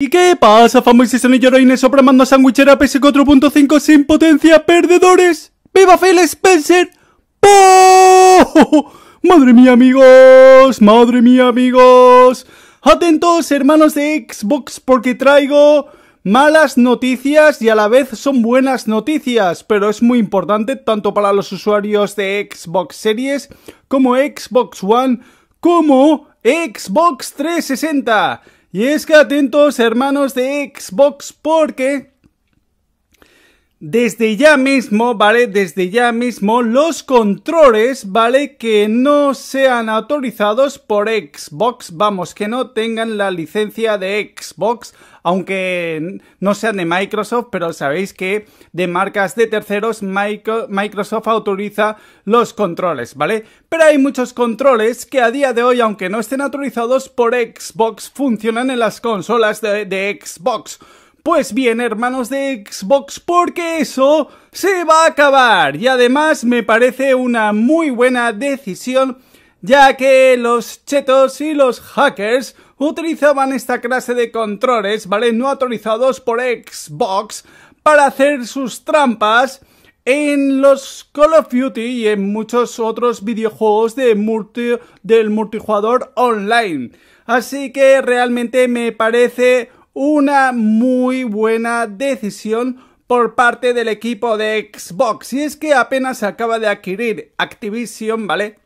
¿Y qué pasa, famosísimos y Sopra sobramando sandwichera PS4.5 sin potencia, perdedores? ¡Viva Phil Spencer! ¡Oh! ¡Madre mía, amigos! ¡Madre mía, amigos! Atentos, hermanos de Xbox, porque traigo malas noticias y a la vez son buenas noticias, pero es muy importante tanto para los usuarios de Xbox Series como Xbox One como Xbox 360. Y es que atentos hermanos de Xbox porque desde ya mismo, ¿vale? Desde ya mismo los controles, ¿vale? Que no sean autorizados por Xbox, vamos, que no tengan la licencia de Xbox, aunque no sean de Microsoft, pero sabéis que de marcas de terceros Microsoft autoriza los controles, ¿vale? Pero hay muchos controles que a día de hoy, aunque no estén autorizados por Xbox, funcionan en las consolas de, de Xbox. Pues bien, hermanos de Xbox, porque eso se va a acabar. Y además me parece una muy buena decisión, ya que los chetos y los hackers utilizaban esta clase de controles, ¿vale? No autorizados por Xbox para hacer sus trampas en los Call of Duty y en muchos otros videojuegos de del multijugador online. Así que realmente me parece una muy buena decisión por parte del equipo de Xbox. Y es que apenas acaba de adquirir Activision, ¿vale?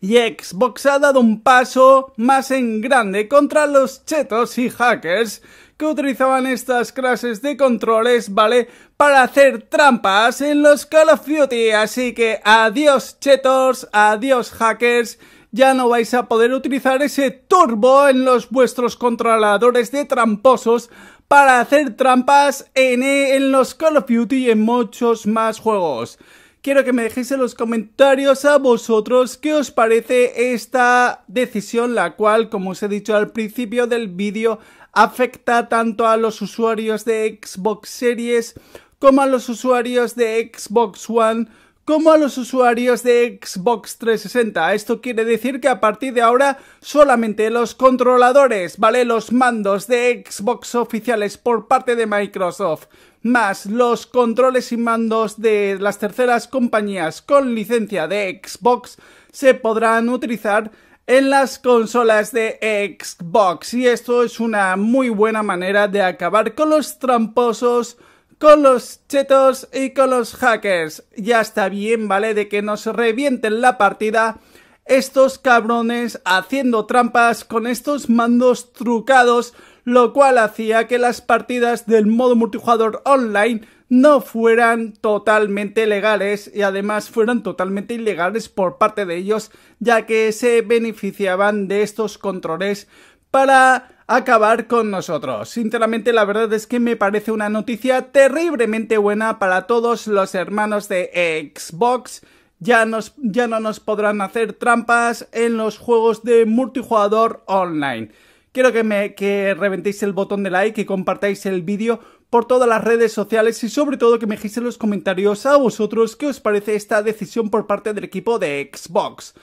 Y Xbox ha dado un paso más en grande contra los chetos y hackers que utilizaban estas clases de controles, ¿vale? Para hacer trampas en los Call of Duty. Así que adiós chetos, adiós hackers ya no vais a poder utilizar ese turbo en los vuestros controladores de tramposos para hacer trampas en, en los Call of Duty y en muchos más juegos. Quiero que me dejéis en los comentarios a vosotros qué os parece esta decisión, la cual, como os he dicho al principio del vídeo, afecta tanto a los usuarios de Xbox Series como a los usuarios de Xbox One como a los usuarios de Xbox 360. Esto quiere decir que a partir de ahora solamente los controladores, ¿vale? Los mandos de Xbox oficiales por parte de Microsoft, más los controles y mandos de las terceras compañías con licencia de Xbox, se podrán utilizar en las consolas de Xbox. Y esto es una muy buena manera de acabar con los tramposos con los chetos y con los hackers. Ya está bien, ¿vale? De que nos revienten la partida estos cabrones haciendo trampas con estos mandos trucados, lo cual hacía que las partidas del modo multijugador online no fueran totalmente legales y además fueran totalmente ilegales por parte de ellos, ya que se beneficiaban de estos controles para acabar con nosotros. Sinceramente la verdad es que me parece una noticia terriblemente buena para todos los hermanos de Xbox. Ya, ya no nos podrán hacer trampas en los juegos de multijugador online. Quiero que me que reventéis el botón de like y compartáis el vídeo por todas las redes sociales y sobre todo que me dejéis en los comentarios a vosotros qué os parece esta decisión por parte del equipo de Xbox.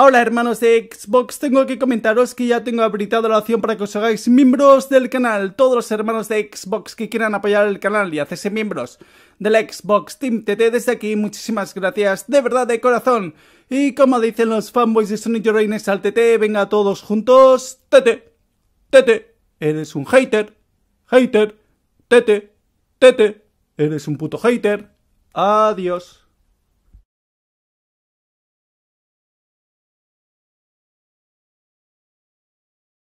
Hola hermanos de Xbox, tengo que comentaros que ya tengo habilitado la opción para que os hagáis miembros del canal. Todos los hermanos de Xbox que quieran apoyar el canal y hacerse miembros del Xbox Team TT desde aquí, muchísimas gracias de verdad de corazón. Y como dicen los fanboys de Sonic Reines al TT, venga todos juntos. TT, TT, eres un hater, hater, TT, TT, eres un puto hater. Adiós.